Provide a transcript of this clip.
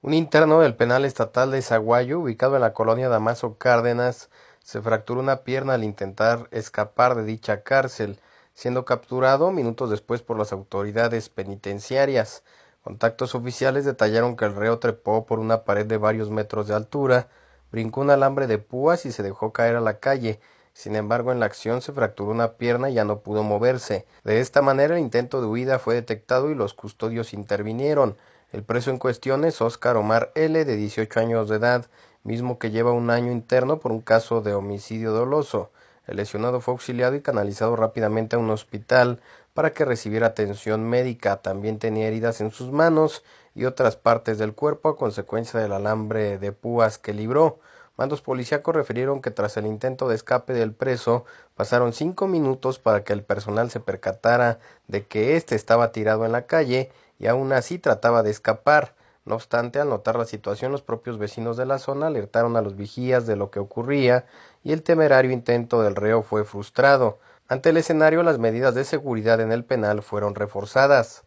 Un interno del penal estatal de Zaguayo, ubicado en la colonia Damaso Cárdenas, se fracturó una pierna al intentar escapar de dicha cárcel, siendo capturado minutos después por las autoridades penitenciarias. Contactos oficiales detallaron que el reo trepó por una pared de varios metros de altura, brincó un alambre de púas y se dejó caer a la calle, sin embargo, en la acción se fracturó una pierna y ya no pudo moverse. De esta manera, el intento de huida fue detectado y los custodios intervinieron. El preso en cuestión es Oscar Omar L., de 18 años de edad, mismo que lleva un año interno por un caso de homicidio doloso. El lesionado fue auxiliado y canalizado rápidamente a un hospital para que recibiera atención médica. También tenía heridas en sus manos y otras partes del cuerpo a consecuencia del alambre de púas que libró. Mandos policíacos refirieron que tras el intento de escape del preso pasaron cinco minutos para que el personal se percatara de que éste estaba tirado en la calle y aún así trataba de escapar. No obstante, al notar la situación, los propios vecinos de la zona alertaron a los vigías de lo que ocurría y el temerario intento del reo fue frustrado. Ante el escenario, las medidas de seguridad en el penal fueron reforzadas.